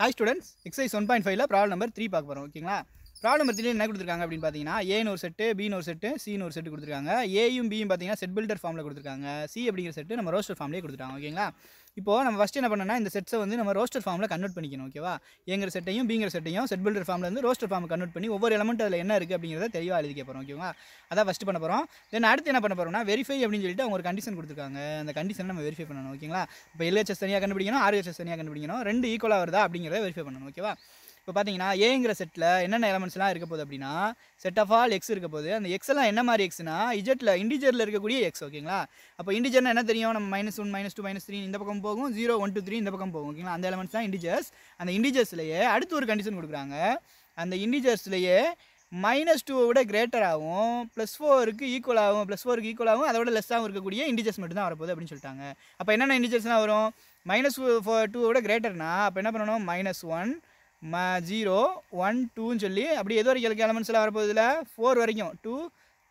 Hi students exercise one point ஃபைவ்ல problem number three பார்க்க போகிறோம் ஓகேங்களா ப்ராப்ளம் பற்றி என்ன கொடுத்துருக்காங்க அப்படின்னு பார்த்தீங்கன்னா ஏனு ஒரு செட்டு பின்னு ஒரு செட்டு சின்னு ஒரு செட்டு கொடுத்துருக்காங்க ஏயும் பியும் பார்த்தீங்கன்னா செட் பில்டர் ஃபார்மில் கொடுத்துருக்காங்க சி அப்படிங்கிற செட்டு நம்ம ரோஸ்டர் ஃபார்ம்லேயே கொடுத்துருக்காங்க ஓகேங்களா இப்போ நம்ம ஃபஸ்ட் என்ன பண்ணோம்னா இந்த செட்ஸை வந்து நம்ம ரோஸ்டர் ஃபார்மில் கன்வெர்ட் பண்ணிக்கணும் ஓகேவா எங்கிற செட்டையும் பிங்கிற செட்டையும் செட் பில்டர் ஃபார்மில் வந்து ரோஸ்டர் ஃபார்ம் கன்வெர்ட் பண்ணி ஒவ்வொரு எலமெண்ட் அதில் என்ன இருக்குது அப்படிங்கிறத தெளிவாக எழுதி கேட்போம் ஓகேவா அதான் ஃபஸ்ட்டு பண்ண போகிறோம் தென் அடுத்து என்ன பண்ண போகிறோம்னா வெரிஃபை அப்படின்னு சொல்லிட்டு அவங்க ஒரு கண்டிஷன் கொடுத்துருக்காங்க அந்த கண்டிஷனை நம்ம வெரிஃபை பண்ணணும் ஓகேங்களா இப்போ எல்ஹெச்எஸ் தனியாக கண்டுபிடிக்கணும் ஆர்ஹெச்எஸ் தனியாக கண்டுபிடிக்கணும் ரெண்டு ஈக்குவலாக வருதா அப்படிங்கிறத வெரிஃபை பண்ணணும் ஓகேவா இப்போ பார்த்தீங்கன்னா ஏங்கிற செட்டில் என்னென்ன எலமெண்ட்ஸ்லாம் இருக்க போகுது அப்படின்னா செட் ஆஃப் ஆல் எக்ஸ் இருக்க போகுது அந்த எக்ஸ் எல்லாம் என்ன மாதிரி எக்ஸ்னா இஜெட்டில் இண்டிஜரில் இருக்கக்கூடிய எக்ஸ் ஓகேங்களா அப்போ இண்டிஜர்னா என்ன தெரியும் நம்ம minus one minus two minus three இந்த பக்கம் போகும் ஜீரோ ஒன் டூ த்ரீ இந்த பக்கம் போகும் ஓகேங்களா அந்த எலமெண்ட்ஸ் தான் இண்டிஜர்ஸ் அந்த இண்டிஜர்ஸ்லேயே அடுத்து ஒரு கண்டிஷன் கொடுக்குறாங்க அந்த இண்டிஜர்ஸ்லேயே மைனஸ் டூவை விட கிரேட்டர் ஆகும் ப்ளஸ் ஃபோருக்கு ஈக்குவல் ஆகும் ப்ளஸ் ஃபோருக்கு ஈக்குவல் ஆகும் அதை விட ஆகும் இருக்கக்கூடிய இண்டிஜர்ஸ் மட்டும் தான் வரப்போகுது அப்படின்னு சொல்லிட்டாங்க அப்போ என்னென்ன இண்டிஜர்ஸ்லாம் வரும் மைனஸ் ஃபோ டூவை விட கிரேட்டர்னா அப்போ என்ன பண்ணணும் மைனஸ் ஒன் ம ஜீரோ ஒன் டூன்னு சொல்லி அப்படி எது வரைக்கும் இருக்குது எலமெண்ட்ஸ்லாம் வரப்போகுதுல ஃபோர் வரைக்கும் டூ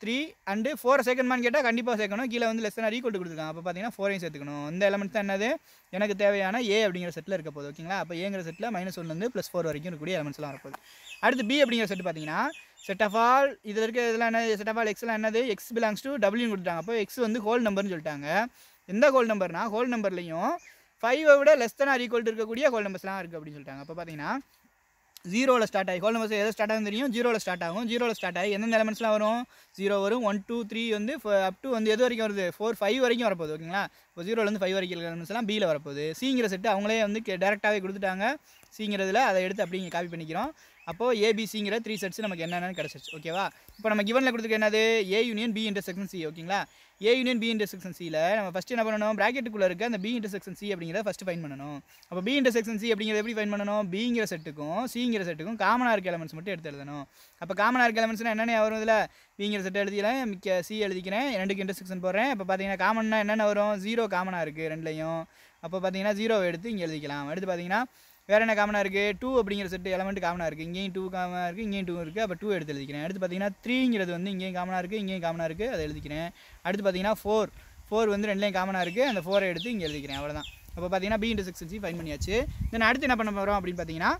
த்ரீ அண்டு ஃபோர் செகண்ட்மான்னு கேட்டால் கண்டிப்பாக சேர்க்கணும் கீழே வந்து லெஸ் தான் ஈக்குவல் கொடுத்துருக்காங்க அப்போ பார்த்தீங்கன்னா ஃபோரையும் சேர்த்துக்கணும் இந்த எலமெண்ட் தான் என்னது எனக்கு தேவையான ஏ அப்படிங்கிற செட்டில் இருக்க போகுது ஓகேங்களா அப்போ ஏங்கிற செட்டில் மைனஸ் ஒன்லேருந்து ப்ளஸ் ஃபோர் வரைக்கும் இருக்கக்கூடிய எலமெண்ட்ஸ்லாம் வரப்போகுது அடுத்து பி அப்படிங்கிற செட் பார்த்தீங்கன்னா செட் ஆஃப் ஆல் இதில் இருக்க இதெல்லாம் என்ன செட் ஆஃப் ஆல் எக்ஸ்லாம் என்னது எக்ஸ் பிலாங்ஸ் டு டபிள்யூன்னு கொடுத்துட்டாங்க அப்போ எக்ஸ் வந்து ஹோல் நம்பர்னு சொல்லிட்டாங்க எந்த ஹோல் நம்பர்னா ஹோல் நம்பர்லேயும் ஃபைவை விட லெஸ் தன் ஆர் ஈக்குவல் இருக்கக்கூடிய ஹோல் நம்பர்ஸ்லாம் இருக்குது அப்படின்னு சொல்லிட்டாங்க அப்போ பார்த்தீங்கன்னா ஜீரோவில் ஸ்டார்ட் ஆகி ஹோல் நம்பர்ஸ் எதை ஸ்டார்ட் ஆகும் தெரியும் ஜீரோவில் ஸ்டார்ட் ஆகும் ஜீரோவில் ஸ்டார்ட் ஆகி எந்தெந்த எலமெண்ட்ஸ்லாம் வரும் ஜீரோ வரும் ஒன் டூ த்ரீ வந்து அப் டூ வந்து எது வரைக்கும் வருது ஃபோர் ஃபைவ் வரைக்கும் வரப்போகுது ஓகேங்களா இப்போ ஜீரோலேருந்து ஃபைவ் வரைக்கும் இருக்கிற எலமெண்ட்ஸ்லாம் பியில் வரப்போகுது சிங்கிற செட்டு அவங்களே வந்து டேரெக்டாகவே கொடுத்துட்டாங்க சிங்கிறதுல அதை எடுத்து அப்படிங்க காப்பி பண்ணிக்கிறோம் அப்போது ஏபிசிங்கிற த்ரீ செட்ஸ் நமக்கு என்னென்னு கிடச்சிருச்சு ஓகேவா இப்போ நம்ம கிவனில் கொடுத்துருக்க என்னது A union B intersection C ஓகேங்களா ஏ யூனியன் பி இன்டர்செக்ஷன் சியில் நம்ம ஃபஸ்ட்டு என்ன பண்ணணும் ப்ராக்கெட்டுக்குள்ளே இருக்க அந்த பி இன்டர்செக்ஷன் சி அப்படிங்கிறத ஃபஸ்ட்டு ஃபைன் பண்ணணும் அப்போ பி இன்டர்செக்ஷன் சி அப்படிங்கிறத எப்படி ஃபைன் பண்ணணும் பிங்கிற செட்டுக்கும் சிங்கிற செட்டுக்கும் காமனாக இருக்க எலமெண்ட்ஸ் மட்டும் எடுத்து எழுதணும் அப்போ காமனாக இருக்க எலமெண்ட்ஸ்னால் என்னென்ன வரும் இதில் பிங்கிற செட் எழுதிக்கிறேன் மிக்க சி எழுதிக்கிறேன் ரெண்டுக்கு இன்டர்செக்ஷன் போடுறேன் இப்போ பார்த்தீங்கன்னா காமன்னா என்னென்ன வரும் ஜீரோ காமனாக இருக்குது ரெண்டுலேயும் அப்போ பார்த்தீங்கன்னா ஜீரோவை எடுத்து இங்கே எழுதிக்கலாம் எடுத்து பார்த்தீங்கன்னா வேறு என்ன காமனாக இருக்குது டூ அப்படிங்கிற செட்டு எலமெண்ட் காமனாக இருக்குது இங்கேயும் டூ காமனாக இருக்குது இங்கேயும் டூ இருக்குது அப்போ டூ எடுத்து எழுதிக்கிறேன் அடுத்து பார்த்தீங்கன்னா த்ரீங்கிறது வந்து இங்கேயும் காமனாக இருக்குது இங்கேயும் காமனாக இருக்குது அதை எழுதிக்கிறேன் அடுத்து பார்த்தீங்கன்னா ஃபோர் ஃபோர் வந்து ரெண்டுலேயும் காமனாக இருக்குது அந்த ஃபோரை எடுத்து இங்கே எழுதிக்கிறேன் அவ்வளோதான் அப்போ பார்த்தீங்கன்னா B into six sixty find பண்ணியாச்சு தென் அடுத்து என்ன பண்ண போகிறோம் அப்படின்னு பார்த்தீங்கன்னா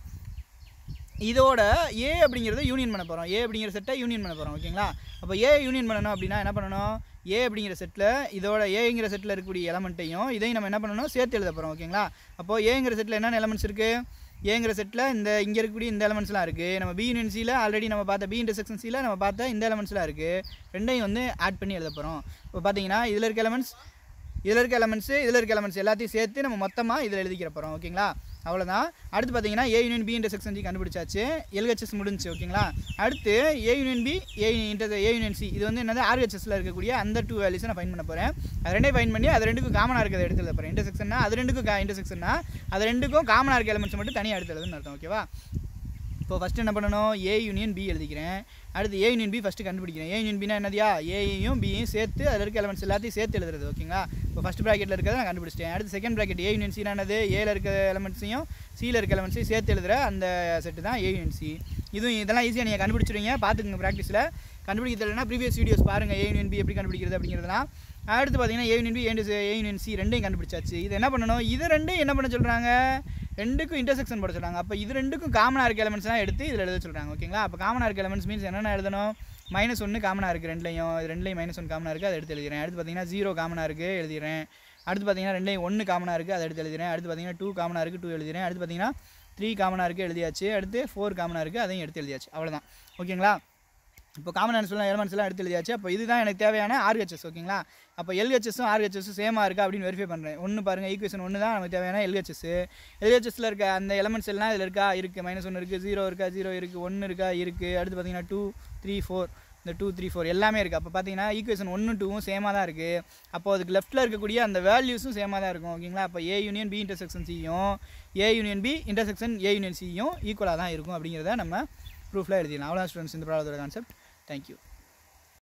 இதோட ஏ அப்படிங்கிறத யூனியன் பண்ண போகிறோம் ஏ அப்படிங்கிற செட்டை யூனியன் பண்ண போகிறோம் ஓகேங்களா அப்போ ஏ யூனியன் பண்ணணும் அப்படின்னா என்ன பண்ணணும் ஏ அப்படிங்கிற செட்டில் இதோட ஏங்கிற செட்டில் இருக்கக்கூடிய எலமெண்ட்டையும் இதையும் நம்ம என்ன பண்ணணும் சேர்த்து எழுத போகிறோம் ஓகேங்களா அப்போது ஏங்கிற செட்டில் என்னென்ன எலமெண்ட்ஸ் இருக்குது ஏங்கிற செட்டில் இந்த இங்கே இருக்கக்கூடிய இந்த எலமெண்ட்ஸ்லாம் இருக்குது நம்ம பி யூனியன் சியில் ஆல்ரெடி நம்ம பார்த்த பி இன்டர்செக்ஷன் சியில் நம்ம பார்த்த இந்த எலமெண்ட்ஸ்லாம் இருக்குது ரெண்டையும் வந்து ஆட் பண்ணி எழுத போகிறோம் இப்போ பார்த்தீங்கன்னா இதில் இருக்க எலமெண்ட்ஸ் இதில் இருக்க எலமெண்ட்ஸு இதில் இருக்க எலமெண்ட்ஸ் எல்லாத்தையும் சேர்த்து நம்ம மொத்தமாக இதில் எழுதிக்கிற போகிறோம் ஓகேங்களா அவ்வளோதான் அடுத்து பார்த்தீங்கன்னா A union B section D கண்டுபிடிச்சாச்சு எல்ஹெச்எஸ் முடிஞ்சு ஓகேங்களா அடுத்து A union B A inter A union C இது வந்து என்னது ஆர்ஹெச்எஸில் இருக்கக்கூடிய அந்த டூ வேல்யூஸை நான் ஃபைன் பண்ண போகிறேன் அது ரெண்டே ஃபைன் பண்ணி அது ரெண்டுக்கும் காமனாக இருக்கிறத எடுத்து போகிறேன் இன்டர்செக்ஷன்னா அது ரெண்டுக்கும் செக்ஷன்னா அது ரெண்டுக்கும் காமனாக இருக்க எலிமெண்ட்ஸ் மட்டும் தனியாக எடுத்து எழுதுன்னு அர்த்தம் ஓகேவா இப்போ ஃபஸ்ட்டு என்ன பண்ணணும் ஏ யூனியன் பி எழுதிக்கிறேன் அடுத்து ஏ யூனியன் பி ஃபஸ்ட்டு கண்டுபிடிக்கிறேன் ஏ யூனியன் பினா என்னதியா ஏயும் பியும் சேர்த்து அதில் இருக்க எலமெண்ட்ஸ் எல்லாத்தையும் சேர்த்து எழுதுறது ஓகேங்களா இப்போ ஃபஸ்ட் ப்ராக்கெட்டில் இருக்கிறத நான் கண்டுபிடிச்சிட்டேன் அடுத்து செகண்ட் ப்ராக்கெட் ஏ யூனியன் சினா என்னது ஏல இருக்க எலமெண்ட்ஸையும் சீல இருக்க எலமெண்ட்ஸையும் சேர்த்து எழுதுகிற அந்த செட்டு தான் ஏ யூனியன் சி இதுவும் இதெல்லாம் ஈஸியாக நீங்கள் கண்டுபிடிச்சிருவீங்க பார்த்துக்குங்க ப்ராக்டிஸில் கண்டுபிடிக்க தெரியலனா ப்ரீவியஸ் வீடியோஸ் பாருங்கள் ஏ யூனியன் பி எப்படி கண்டுபிடிக்கிறது அப்படிங்கிறதுலாம் அடுத்து பார்த்தீங்கன்னா A union B A union C ரெண்டையும் கண்டுபிடிச்சாச்சு இது என்ன பண்ணணும் இது ரெண்டும் என்ன பண்ண சொல்கிறாங்க ரெண்டுக்கும் இன்டர்செக்ஷன் போட சொல்கிறாங்க அப்போ இது ரெண்டுக்கும் காமனாக இருக்க தான் எடுத்து இதில் எழுத சொல்கிறாங்க ஓகேங்களா அப்போ காமனாக இருக்க எலமெண்ட்ஸ் மீன்ஸ் என்னென்ன எழுதணும் மைனஸ் ஒன்று காமனாக இருக்குது ரெண்டுலையும் இது ரெண்டுலையும் மைனஸ் ஒன் காமனாக இருக்குது அதை எடுத்து எழுதிடுறேன் அடுத்து பார்த்தீங்கன்னா ஜீரோ காமனாக இருக்குது எழுதிடுறேன் அடுத்து பார்த்தீங்கன்னா ரெண்டையும் ஒன்று காமனாக இருக்குது அதை எடுத்து எழுதிடுறேன் அடுத்து பார்த்தீங்கன்னா டூ காமனாக இருக்குது டூ எழுதிடுறேன் அடுத்து பார்த்தீங்கன்னா த்ரீ காமனாக இருக்குது எழுதியாச்சு அடுத்து ஃபோர் காமனாக இருக்குது அதையும் எடுத்து எழுதியாச்சு அவ்வளோதான் ஓகேங்களா இப்போ காமன் ஆன்சர்லாம் எலமெண்ட்ஸ்லாம் எடுத்து எழுதியாச்சு அப்போ இதுதான் எனக்கு தேவையான ஆர்ஹெச்எஸ் ஓகேங்களா அப்போ எல்ஹெச்எஸும் ஆர்ஹெச்எஸும் சேமாக இருக்குது அப்படின்னு வெரிஃபை பண்ணுறேன் ஒன்று பாருங்கள் ஈக்குவேஷன் ஒன்று தான் நமக்கு தேவையான எல்ஹெச்எஸ் எல்ஹெச்எஸில் இருக்க அந்த எலமெண்ட்ஸ் எல்லாம் இதில் இருக்கா இருக்குது மைனஸ் ஒன்று இருக்குது ஜீரோ இருக்கா ஜீரோ இருக்குது ஒன்று இருக்கா இருக்குது அடுத்து பார்த்தீங்கன்னா டூ த்ரீ ஃபோர் இந்த டூ த்ரீ ஃபோர் எல்லாமே இருக்குது அப்போ பார்த்தீங்கன்னா ஈக்குவேஷன் ஒன்று டூவும் சேமாக தான் இருக்குது அப்போ அதுக்கு லெஃப்ட்டில் இருக்கக்கூடிய அந்த வேல்யூஸும் சேமாக தான் இருக்கும் ஓகேங்களா அப்போ ஏ யூனியன் பி இன்டர்செக்ஷன் சியும் A union B intersection A union சியும் ஈக்குவலாக தான் இருக்கும் அப்படிங்கிறத நம்ம ப்ரூஃபில் எழுதிடலாம் அவ்வளோ ஸ்டூடெண்ட்ஸ் இந்த ப்ராப்ளத்தோட கான்செப்ட் Thank you.